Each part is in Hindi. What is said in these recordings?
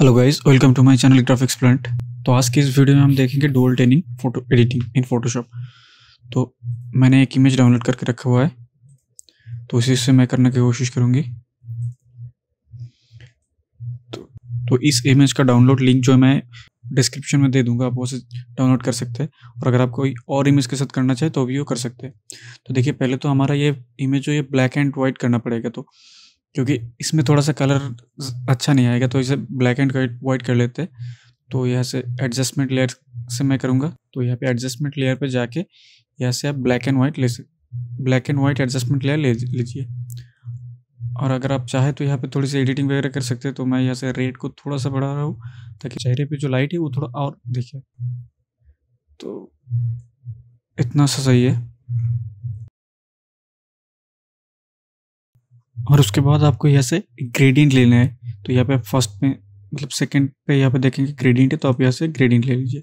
hello guys welcome to my channel graphics plant तो आज की इस वीडियो में हम देखेंगे dull toning photo editing in Photoshop तो मैंने एक इमेज डाउनलोड करके रखा हुआ है तो उसी से मैं करने की कोशिश करूंगी तो, तो इस इमेज का डाउनलोड लिंक जो मैं डिस्क्रिप्शन में दे दूंगा आप उसे डाउनलोड कर सकते हैं और अगर आप कोई और इमेज के साथ करना चाहें तो भी वो कर सकते हैं तो देखिए पहले तो हमारा ये इमेज जो ये ब्लैक एंड वाइट करना पड़ेगा तो क्योंकि इसमें थोड़ा सा कलर अच्छा नहीं आएगा तो इसे ब्लैक एंड वाइट कर लेते तो यहाँ से एडजस्टमेंट लेयर से मैं करूँगा तो यहाँ पे एडजस्टमेंट लेयर पे जाके यहाँ से आप ब्लैक एंड वाइट ले black and white adjustment layer ले लीजिए और अगर आप चाहे तो यहाँ पे थोड़ी सी एडिटिंग वगैरह कर सकते हैं तो मैं यहाँ से रेड को थोड़ा सा बढ़ा रहा हूँ ताकि चेहरे पे जो लाइट है वो थोड़ा और दिखे तो इतना सा सही है और उसके बाद आपको यहाँ से ग्रेडियंट लेना है तो यहाँ पे आप फर्स्ट में मतलब सेकंड पे यहाँ पे देखेंगे ग्रेडियंट है तो आप यहाँ से ग्रेडियंट ले लीजिए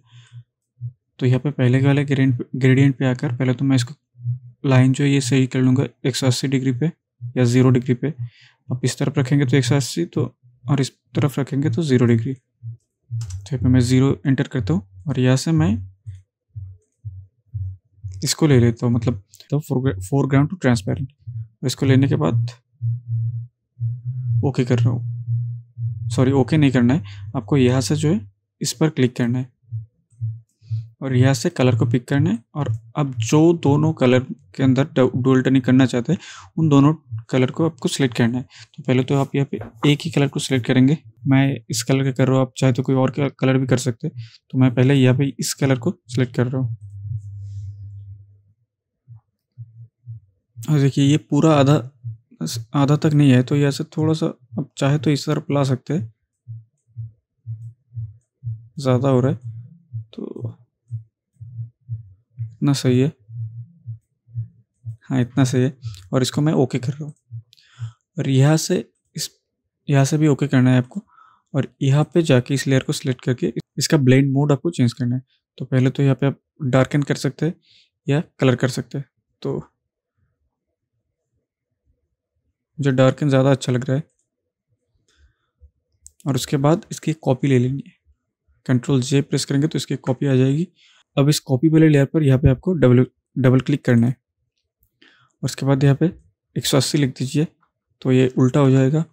तो यहाँ पे पहले के वाले ग्रेडियंट ग्रेडियंट पे आकर पहले तो मैं इसको लाइन जो है ये सही कर लूँगा एक सौ अस्सी डिग्री पे या ज़ीरो डिग्री पे आप इस तरफ रखेंगे तो एक सौ अस्सी तो और इस तरफ रखेंगे तो ज़ीरो डिग्री तो यहाँ पर मैं ज़ीरो एंटर करता हूँ और यहाँ से मैं इसको ले लेता हूँ मतलब तो फोरग्राउंड टू ट्रांसपेरेंट इसको लेने के बाद ओके कर रहा हूँ सॉरी ओके नहीं करना है आपको यहाँ से जो है इस पर क्लिक करना है और यहाँ से कलर को पिक करना है और अब जो दोनों कलर के अंदर डोल टनिंग करना चाहते हैं उन दोनों कलर को आपको सिलेक्ट करना है तो पहले तो आप यहाँ पे एक ही कलर को सिलेक्ट करेंगे मैं इस कलर का कर रहा हूँ आप चाहे तो कोई और कलर भी कर सकते हैं तो मैं पहले यहाँ पे इस कलर को सिलेक्ट कर रहा हूँ और देखिए ये पूरा आधा आधा तक नहीं है तो ये ऐसे थोड़ा सा अब चाहे तो इस तरफ ला सकते हैं ज़्यादा हो रहा है तो इतना सही है हाँ इतना सही है और इसको मैं ओके कर रहा हूँ और यहाँ से इस यहाँ से भी ओके करना है आपको और यहाँ पे जाके इस लेयर को सिलेक्ट करके इसका ब्लेंड मोड आपको चेंज करना है तो पहले तो यहाँ पे आप डार्कन कर सकते हैं या कलर कर सकते हैं तो मुझे डार्क एंड ज़्यादा अच्छा लग रहा है और उसके बाद इसकी कॉपी ले लेंगे कंट्रोल जे प्रेस करेंगे तो इसकी कॉपी आ जाएगी अब इस कॉपी वाले लेयर पर यहाँ पे आपको डबल डबल क्लिक करना है और उसके बाद यहाँ पे 180 लिख दीजिए तो ये उल्टा हो जाएगा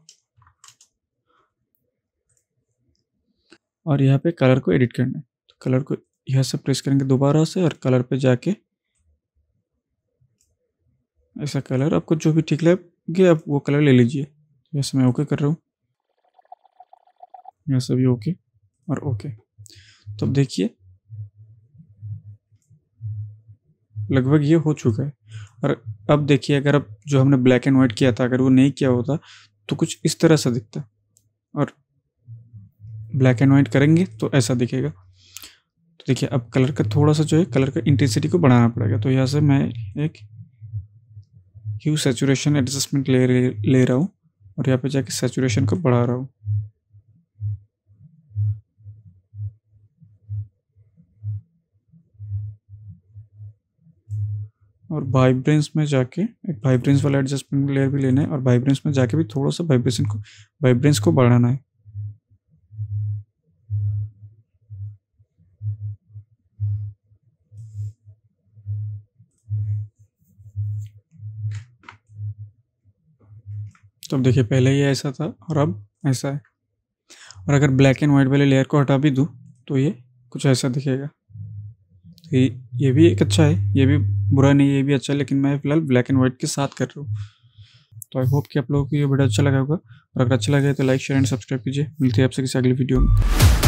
और यहाँ पे कलर को एडिट करना है तो कलर को यहाँ से प्रेस करेंगे दोबारा से और कलर पे जाके ऐसा कलर आपको जो भी ठीक लगे ठीक है आप वो कलर ले लीजिए जैसे मैं ओके कर रहा हूँ यस सभी ओके और ओके तो अब देखिए लगभग ये हो चुका है और अब देखिए अगर अब जो हमने ब्लैक एंड वाइट किया था अगर वो नहीं किया होता तो कुछ इस तरह सा दिखता और ब्लैक एंड वाइट करेंगे तो ऐसा दिखेगा तो देखिए अब कलर का थोड़ा सा जो है कलर का इंटेंसिटी को बढ़ाना पड़ेगा तो यहाँ से मैं एक ह्यू सेचुरेशन एडजस्टमेंट ले ले रहा हूँ और यहाँ पे जाके सेचुरेशन को बढ़ा रहा हूँ और वाइब्रेंस में जाके एक वाइब्रेंस वाला एडजस्टमेंट लेयर भी लेना है और वाइब्रेंस में जाके भी थोड़ा सा वाइब्रेशन को वाइब्रेंस को बढ़ाना है तो अब देखिए पहले ये ऐसा था और अब ऐसा है और अगर ब्लैक एंड वाइट वाले लेयर को हटा भी दूँ तो ये कुछ ऐसा दिखेगा तो ये ये भी एक अच्छा है ये भी बुरा नहीं है ये भी अच्छा है लेकिन मैं फ़िलहाल ब्लैक एंड वाइट के साथ कर रहा हूँ तो आई होप कि आप लोगों को ये वीडियो अच्छा लगा होगा और अगर अच्छा लगे तो लाइक शेयर एंड सब्सक्राइब कीजिए मिलती है आपसे किसी अगली वीडियो में